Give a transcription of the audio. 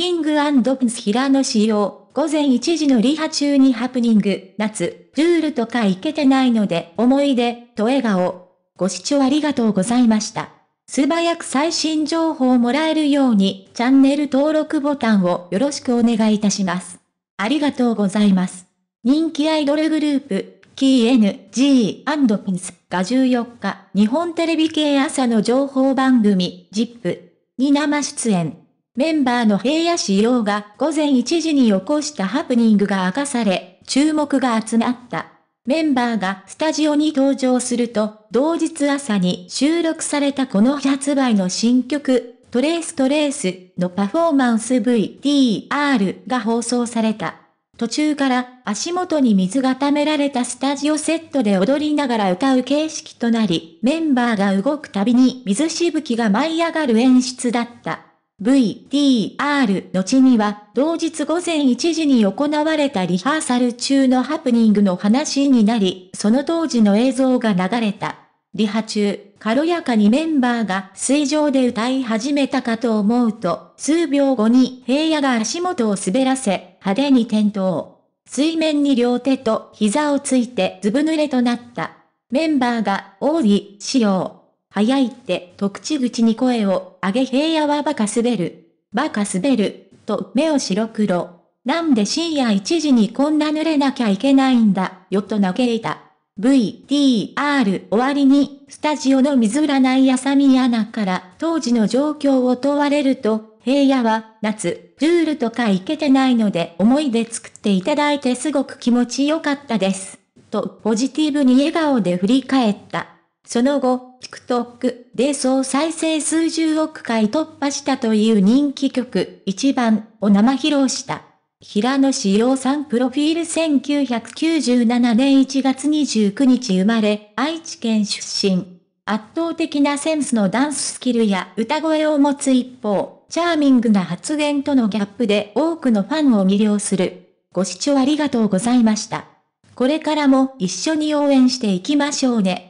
キングプピンス平野仕様、午前1時のリハ中にハプニング、夏、ルールとか行けてないので、思い出、と笑顔。ご視聴ありがとうございました。素早く最新情報をもらえるように、チャンネル登録ボタンをよろしくお願いいたします。ありがとうございます。人気アイドルグループ、KNG&PINS が14日、日本テレビ系朝の情報番組、ZIP に生出演。メンバーの平野仕様が午前1時に起こしたハプニングが明かされ、注目が集まった。メンバーがスタジオに登場すると、同日朝に収録されたこの発売の新曲、トレーストレースのパフォーマンス VTR が放送された。途中から足元に水が溜められたスタジオセットで踊りながら歌う形式となり、メンバーが動くたびに水しぶきが舞い上がる演出だった。VTR 後には、同日午前1時に行われたリハーサル中のハプニングの話になり、その当時の映像が流れた。リハ中、軽やかにメンバーが水上で歌い始めたかと思うと、数秒後に平野が足元を滑らせ、派手に転倒。水面に両手と膝をついてずぶ濡れとなった。メンバーが、大い仕様。早いってと口々に声を上げ平野はバカ滑る。バカ滑る、と目を白黒。なんで深夜1時にこんな濡れなきゃいけないんだ、よと嘆いた。VTR 終わりに、スタジオの水占いやさみアナから当時の状況を問われると、平野は夏、ルールとかいけてないので思い出作っていただいてすごく気持ちよかったです。と、ポジティブに笑顔で振り返った。その後、TikTok で総再生数十億回突破したという人気曲、一番を生披露した。平野志陽さんプロフィール1997年1月29日生まれ、愛知県出身。圧倒的なセンスのダンススキルや歌声を持つ一方、チャーミングな発言とのギャップで多くのファンを魅了する。ご視聴ありがとうございました。これからも一緒に応援していきましょうね。